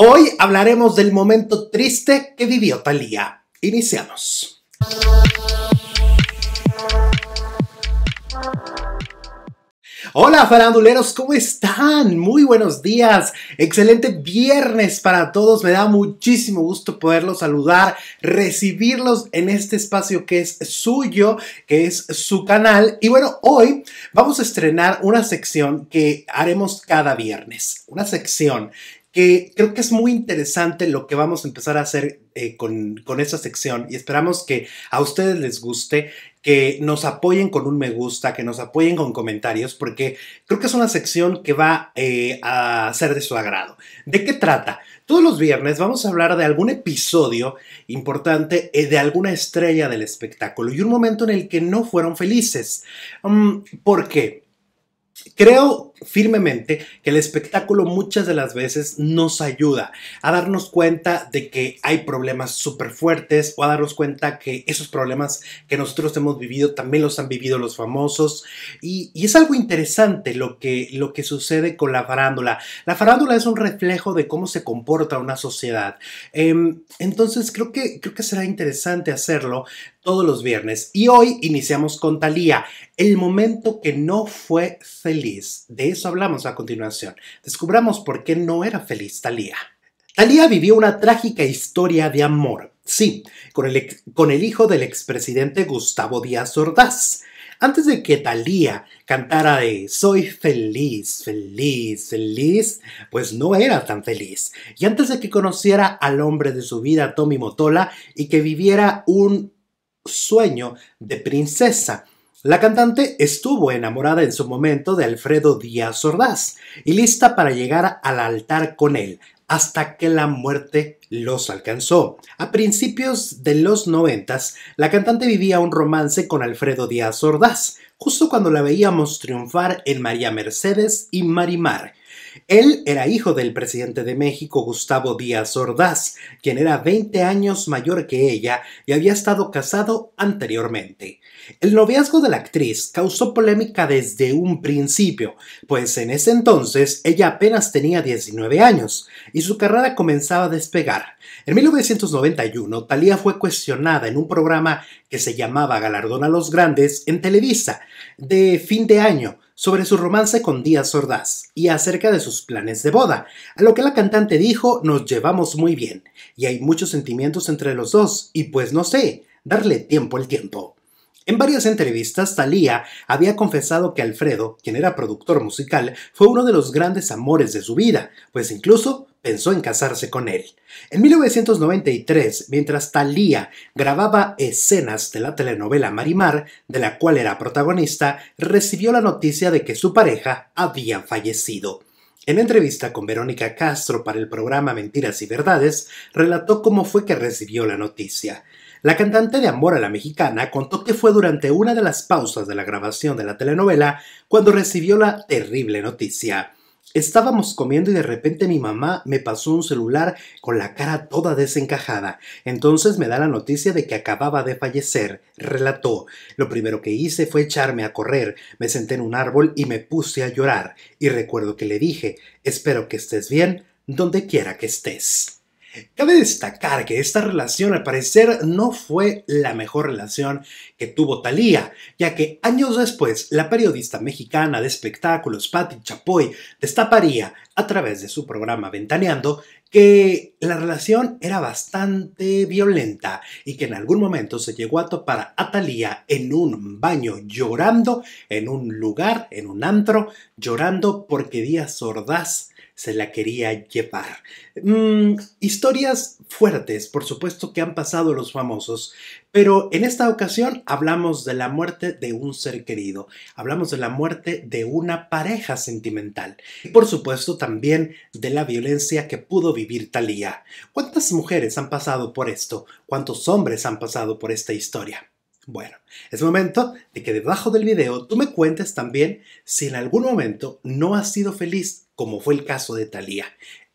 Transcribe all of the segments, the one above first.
Hoy hablaremos del momento triste que vivió Talía. Iniciamos. Hola faranduleros, ¿cómo están? Muy buenos días, excelente viernes para todos, me da muchísimo gusto poderlos saludar, recibirlos en este espacio que es suyo, que es su canal. Y bueno, hoy vamos a estrenar una sección que haremos cada viernes, una sección que creo que es muy interesante lo que vamos a empezar a hacer eh, con, esta sección y esperamos que a ustedes les guste, que nos apoyen con un me gusta, que nos apoyen con comentarios, porque creo que es una sección que va eh, a ser de su agrado. ¿De qué trata? Todos los viernes vamos a hablar de algún episodio importante eh, de alguna estrella del espectáculo y un momento en el que no fueron felices. Mm, ¿Por qué? Creo firmemente que el espectáculo muchas de las veces nos ayuda a darnos cuenta de que hay problemas súper fuertes o a darnos cuenta que esos problemas que nosotros hemos vivido también los han vivido los famosos y, es algo interesante lo que, lo que sucede con la farándula. La farándula es un reflejo de cómo se comporta una sociedad. Em, entonces creo que, creo que será interesante hacerlo todos los viernes y hoy iniciamos con Talía, el momento que no fue feliz de eso hablamos a continuación. Descubramos por qué no era feliz Talía. Talía vivió una trágica historia de amor, sí, con el, con el hijo del expresidente Gustavo Díaz Ordaz. Antes de que Talía cantara de Soy feliz, feliz, feliz, pues no era tan feliz. Y antes de que conociera al hombre de su vida, Tommy Motola, y que viviera un sueño de princesa, la cantante estuvo enamorada en su momento de Alfredo Díaz Ordaz y lista para llegar al altar con él, hasta que la muerte los alcanzó. A principios de los noventas, la cantante vivía un romance con Alfredo Díaz Ordaz, justo cuando la veíamos triunfar en María Mercedes y Marimar, él era hijo del presidente de México Gustavo Díaz Ordaz, quien era 20 años mayor que ella y había estado casado anteriormente. El noviazgo de la actriz causó polémica desde un principio, pues en ese entonces ella apenas tenía 19 años y su carrera comenzaba a despegar. En 1991, Thalía fue cuestionada en un programa que se llamaba Galardón a los Grandes en Televisa de fin de año sobre su romance con Díaz Ordaz y acerca de sus planes de boda, a lo que la cantante dijo nos llevamos muy bien y hay muchos sentimientos entre los dos y pues no sé, darle tiempo al tiempo. En varias entrevistas, Thalía había confesado que Alfredo, quien era productor musical, fue uno de los grandes amores de su vida, pues incluso pensó en casarse con él. En 1993, mientras Thalía grababa escenas de la telenovela Marimar, de la cual era protagonista, recibió la noticia de que su pareja había fallecido. En entrevista con Verónica Castro para el programa Mentiras y Verdades, relató cómo fue que recibió la noticia. La cantante de Amor a la Mexicana contó que fue durante una de las pausas de la grabación de la telenovela cuando recibió la terrible noticia. Estábamos comiendo y de repente mi mamá me pasó un celular con la cara toda desencajada. Entonces me da la noticia de que acababa de fallecer, relató. Lo primero que hice fue echarme a correr. Me senté en un árbol y me puse a llorar. Y recuerdo que le dije, espero que estés bien, donde quiera que estés. Cabe destacar que esta relación al parecer no fue la mejor relación que tuvo Talía, ya que años después la periodista mexicana de espectáculos Patti Chapoy destaparía a través de su programa Ventaneando que la relación era bastante violenta y que en algún momento se llegó a topar a Talía en un baño llorando, en un lugar, en un antro, llorando porque Díaz Ordaz se la quería llevar. Mm, historias fuertes, por supuesto, que han pasado los famosos, pero en esta ocasión hablamos de la muerte de un ser querido, hablamos de la muerte de una pareja sentimental y por supuesto también de la violencia que pudo vivir Thalía. ¿Cuántas mujeres han pasado por esto? ¿Cuántos hombres han pasado por esta historia? Bueno, es momento de que debajo del video tú me cuentes también si en algún momento no has sido feliz, como fue el caso de Thalía,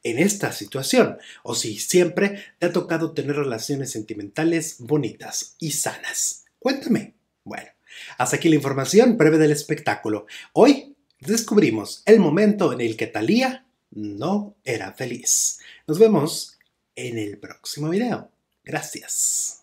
en esta situación, o si siempre te ha tocado tener relaciones sentimentales bonitas y sanas. Cuéntame. Bueno, hasta aquí la información breve del espectáculo. Hoy descubrimos el momento en el que Thalía no era feliz. Nos vemos en el próximo video. Gracias.